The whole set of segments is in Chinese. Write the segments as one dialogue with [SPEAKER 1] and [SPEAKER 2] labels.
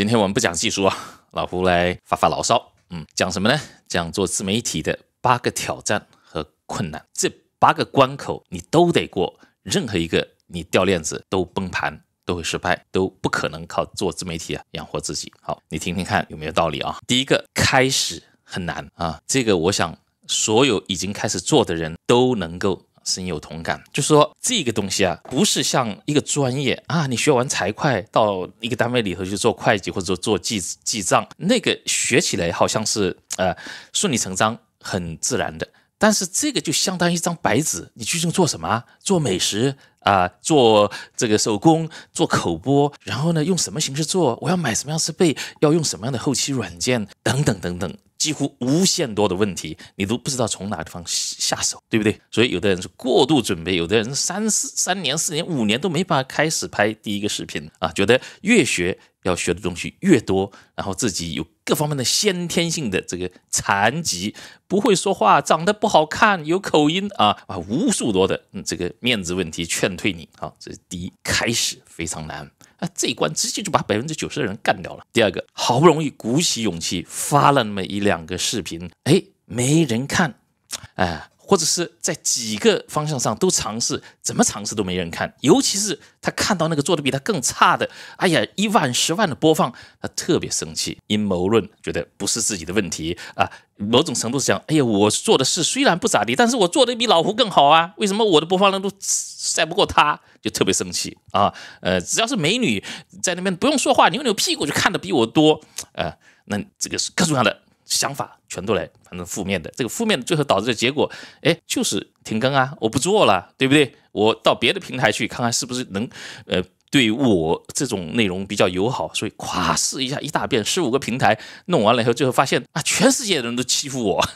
[SPEAKER 1] 今天我们不讲技术啊，老胡来发发牢骚。嗯，讲什么呢？讲做自媒体的八个挑战和困难，这八个关口你都得过，任何一个你掉链子都崩盘，都会失败，都不可能靠做自媒体啊养活自己。好，你听听看有没有道理啊？第一个，开始很难啊，这个我想所有已经开始做的人都能够。深有同感，就说这个东西啊，不是像一个专业啊，你学完财会到一个单位里头去做会计或者做记记账，那个学起来好像是呃顺理成章、很自然的。但是这个就相当于一张白纸，你究竟做什么？做美食？啊，做这个手工，做口播，然后呢，用什么形式做？我要买什么样设备？要用什么样的后期软件？等等等等，几乎无限多的问题，你都不知道从哪地方下手，对不对？所以有的人是过度准备，有的人三四三年、四年、五年都没办法开始拍第一个视频啊，觉得越学要学的东西越多，然后自己有各方面的先天性的这个残疾，不会说话，长得不好看，有口音啊啊，无数多的这个面子问题，劝。劝退你，好，这是第一，开始非常难。啊，这一关直接就把百分之九十的人干掉了。第二个，好不容易鼓起勇气发了那么一两个视频，哎，没人看，哎，或者是在几个方向上都尝试，怎么尝试都没人看。尤其是他看到那个做的比他更差的，哎呀，一万、十万的播放，他特别生气。阴谋论觉得不是自己的问题啊，某种程度是讲，哎呀，我做的事虽然不咋地，但是我做的比老胡更好啊，为什么我的播放量都？赛不过他就特别生气啊，呃，只要是美女在那边不用说话，扭扭屁股就看的比我多，呃，那这个是各种样的想法全都来，反正负面的，这个负面的最后导致的结果，哎，就是停更啊，我不做了，对不对？我到别的平台去看看是不是能，呃，对我这种内容比较友好，所以夸试一下一大遍十五个平台弄完了以后，最后发现啊，全世界的人都欺负我，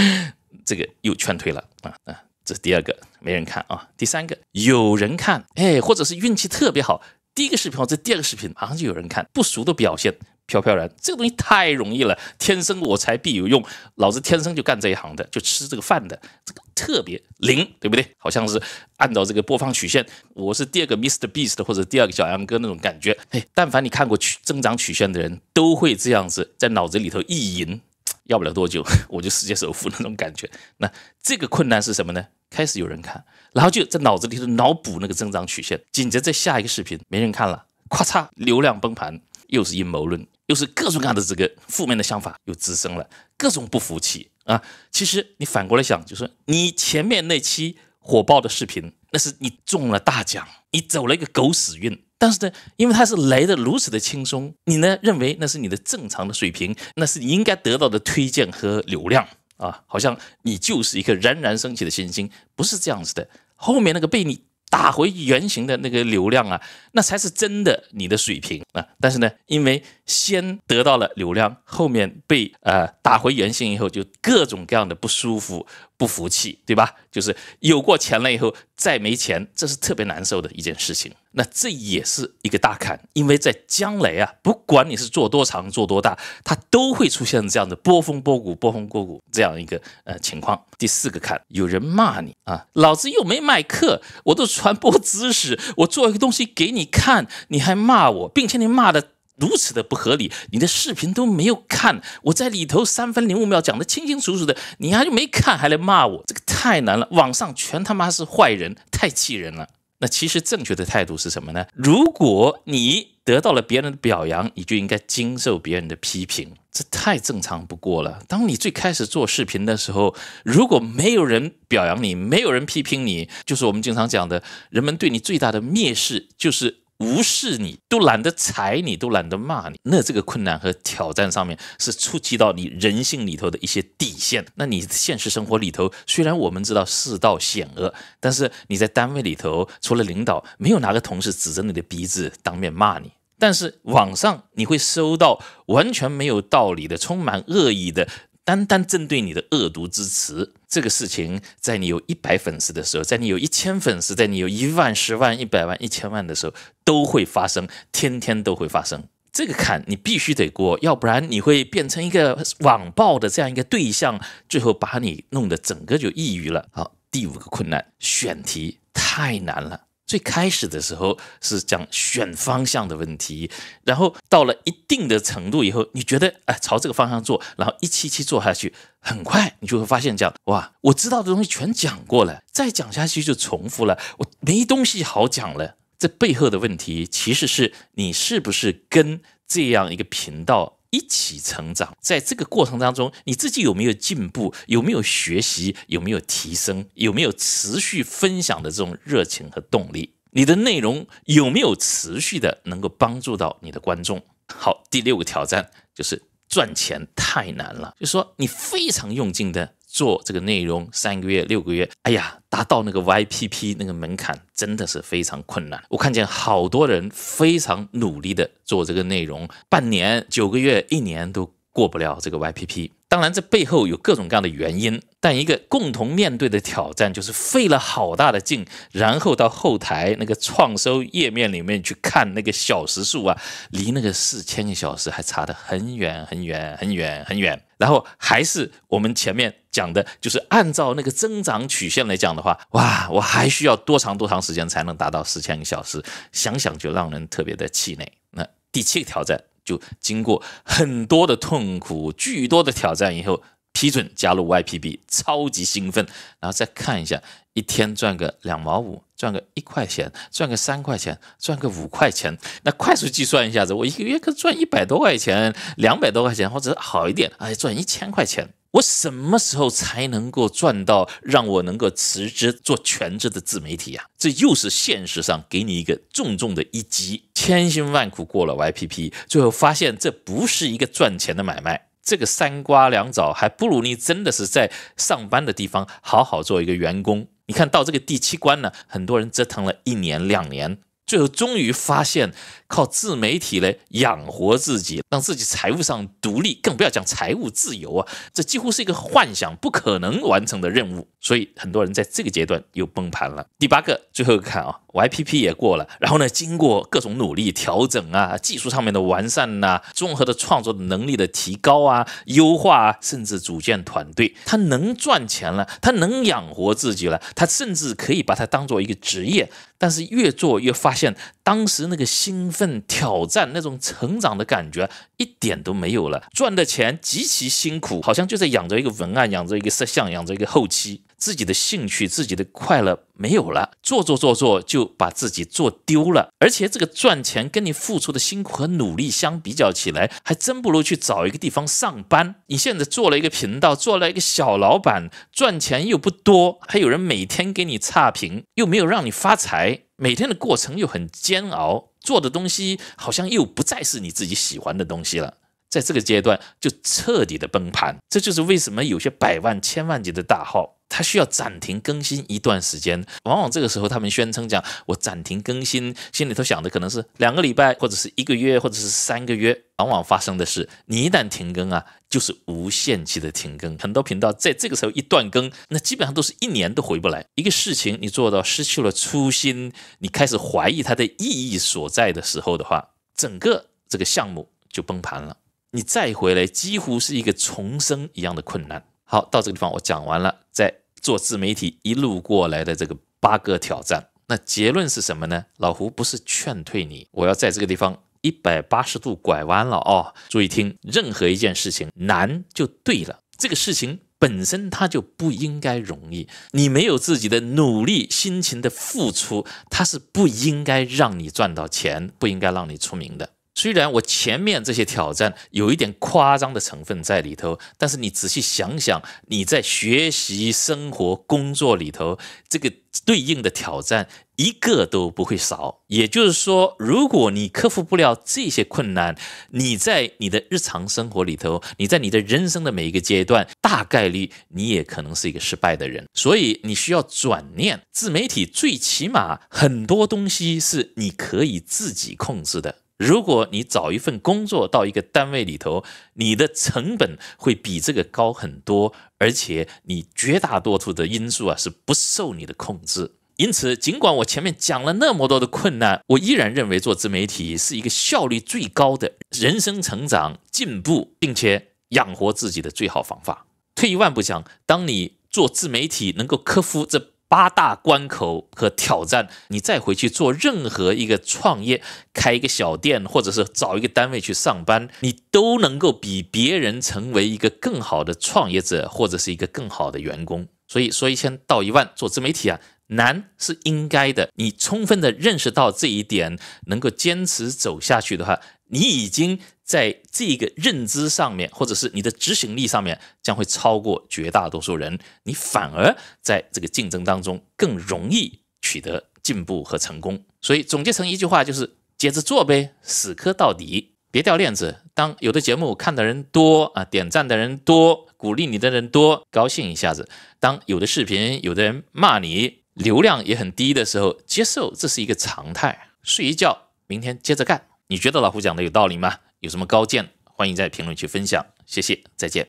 [SPEAKER 1] 这个又劝退了啊啊。这是第二个没人看啊，第三个有人看，哎，或者是运气特别好，第一个视频或者第二个视频马上就有人看，不俗的表现飘飘然，这个东西太容易了，天生我材必有用，老子天生就干这一行的，就吃这个饭的，这个特别灵，对不对？好像是按照这个播放曲线，我是第二个 Mr Beast 或者第二个小杨哥那种感觉，哎，但凡你看过曲增长曲线的人，都会这样子在脑子里头意淫。要不了多久，我就世界首富那种感觉。那这个困难是什么呢？开始有人看，然后就在脑子里头脑补那个增长曲线。紧接着下一个视频没人看了，咔嚓，流量崩盘，又是阴谋论，又是各种各样的这个负面的想法又滋生了，各种不服气啊。其实你反过来想，就是你前面那期火爆的视频，那是你中了大奖，你走了一个狗屎运。但是呢，因为它是来的如此的轻松，你呢认为那是你的正常的水平，那是你应该得到的推荐和流量啊，好像你就是一个冉冉升起的星星，不是这样子的。后面那个被你打回原形的那个流量啊，那才是真的你的水平啊。但是呢，因为先得到了流量，后面被呃打回原形以后，就各种各样的不舒服、不服气，对吧？就是有过钱了以后再没钱，这是特别难受的一件事情。那这也是一个大坎，因为在将来啊，不管你是做多长做多大，它都会出现这样的波峰波谷、波峰波谷这样一个呃情况。第四个坎，有人骂你啊，老子又没卖课，我都传播知识，我做一个东西给你看，你还骂我，并且你骂的。如此的不合理，你的视频都没有看，我在里头三分零五秒讲的清清楚楚的，你还就没看，还来骂我，这个太难了。网上全他妈是坏人，太气人了。那其实正确的态度是什么呢？如果你得到了别人的表扬，你就应该经受别人的批评，这太正常不过了。当你最开始做视频的时候，如果没有人表扬你，没有人批评你，就是我们经常讲的，人们对你最大的蔑视就是。无视你，都懒得睬你，都懒得骂你，那这个困难和挑战上面是触及到你人性里头的一些底线。那你现实生活里头，虽然我们知道世道险恶，但是你在单位里头，除了领导，没有哪个同事指着你的鼻子当面骂你。但是网上你会收到完全没有道理的、充满恶意的。单单针对你的恶毒之词，这个事情在你有一百粉丝的时候，在你有一千粉丝，在你有一万、十万、一百万、一千万的时候，都会发生，天天都会发生。这个坎你必须得过，要不然你会变成一个网暴的这样一个对象，最后把你弄得整个就抑郁了。好，第五个困难，选题太难了。最开始的时候是讲选方向的问题，然后到了一定的程度以后，你觉得哎，朝这个方向做，然后一期期做下去，很快你就会发现，讲哇，我知道的东西全讲过了，再讲下去就重复了，我没东西好讲了。这背后的问题其实是你是不是跟这样一个频道。一起成长，在这个过程当中，你自己有没有进步？有没有学习？有没有提升？有没有持续分享的这种热情和动力？你的内容有没有持续的能够帮助到你的观众？好，第六个挑战就是赚钱太难了，就说你非常用劲的。做这个内容三个月、六个月，哎呀，达到那个 YPP 那个门槛真的是非常困难。我看见好多人非常努力的做这个内容，半年、九个月、一年都过不了这个 YPP。当然，这背后有各种各样的原因。但一个共同面对的挑战就是费了好大的劲，然后到后台那个创收页面里面去看那个小时数啊，离那个四千个小时还差得很远很远很远很远。然后还是我们前面讲的，就是按照那个增长曲线来讲的话，哇，我还需要多长多长时间才能达到四千个小时？想想就让人特别的气馁。那第七个挑战，就经过很多的痛苦、巨多的挑战以后。批准加入 YPP，超级兴奋，然后再看一下，一天赚个两毛五，赚个一块钱，赚个三块钱，赚个五块钱，那快速计算一下子，我一个月可赚一百多块钱，两百多块钱，或者好一点，哎，赚一千块钱，我什么时候才能够赚到，让我能够辞职做全职的自媒体呀？这又是现实上给你一个重重的一击，千辛万苦过了 YPP，最后发现这不是一个赚钱的买卖。这个三瓜两枣，还不如你真的是在上班的地方好好做一个员工。你看到这个第七关呢，很多人折腾了一年两年，最后终于发现。靠自媒体来养活自己，让自己财务上独立，更不要讲财务自由啊！这几乎是一个幻想，不可能完成的任务。所以很多人在这个阶段又崩盘了。第八个，最后看啊，YPP 也过了，然后呢，经过各种努力、调整啊，技术上面的完善呐，综合的创作能力的提高啊，优化，啊，甚至组建团队，他能赚钱了，他能养活自己了，他甚至可以把它当做一个职业。但是越做越发现，当时那个兴奋。挑战那种成长的感觉一点都没有了，赚的钱极其辛苦，好像就在养着一个文案，养着一个摄像，养着一个后期，自己的兴趣、自己的快乐没有了，做做做做就把自己做丢了。而且这个赚钱跟你付出的辛苦和努力相比较起来，还真不如去找一个地方上班。你现在做了一个频道，做了一个小老板，赚钱又不多，还有人每天给你差评，又没有让你发财，每天的过程又很煎熬。做的东西好像又不再是你自己喜欢的东西了，在这个阶段就彻底的崩盘，这就是为什么有些百万千万级的大号。他需要暂停更新一段时间，往往这个时候他们宣称讲我暂停更新，心里头想的可能是两个礼拜或者是一个月或者是三个月。往往发生的是，你一旦停更啊，就是无限期的停更。很多频道在这个时候一断更，那基本上都是一年都回不来。一个事情你做到失去了初心，你开始怀疑它的意义所在的时候的话，整个这个项目就崩盘了。你再回来，几乎是一个重生一样的困难。好，到这个地方我讲完了，在。做自媒体一路过来的这个八个挑战，那结论是什么呢？老胡不是劝退你，我要在这个地方一百八十度拐弯了哦，注意听，任何一件事情难就对了，这个事情本身它就不应该容易，你没有自己的努力、辛勤的付出，它是不应该让你赚到钱，不应该让你出名的。虽然我前面这些挑战有一点夸张的成分在里头，但是你仔细想想，你在学习、生活、工作里头，这个对应的挑战。一个都不会少，也就是说，如果你克服不了这些困难，你在你的日常生活里头，你在你的人生的每一个阶段，大概率你也可能是一个失败的人。所以，你需要转念。自媒体最起码很多东西是你可以自己控制的。如果你找一份工作到一个单位里头，你的成本会比这个高很多，而且你绝大多数的因素啊是不受你的控制。因此，尽管我前面讲了那么多的困难，我依然认为做自媒体是一个效率最高的人生成长、进步，并且养活自己的最好方法。退一万步讲，当你做自媒体能够克服这八大关口和挑战，你再回去做任何一个创业、开一个小店，或者是找一个单位去上班，你都能够比别人成为一个更好的创业者，或者是一个更好的员工。所以说一千到一万，做自媒体啊。难是应该的，你充分的认识到这一点，能够坚持走下去的话，你已经在这个认知上面，或者是你的执行力上面，将会超过绝大多数人，你反而在这个竞争当中更容易取得进步和成功。所以总结成一句话就是：接着做呗，死磕到底，别掉链子。当有的节目看的人多啊，点赞的人多，鼓励你的人多，高兴一下子；当有的视频，有的人骂你。流量也很低的时候，接受这是一个常态。睡一觉，明天接着干。你觉得老胡讲的有道理吗？有什么高见？欢迎在评论区分享。谢谢，再见。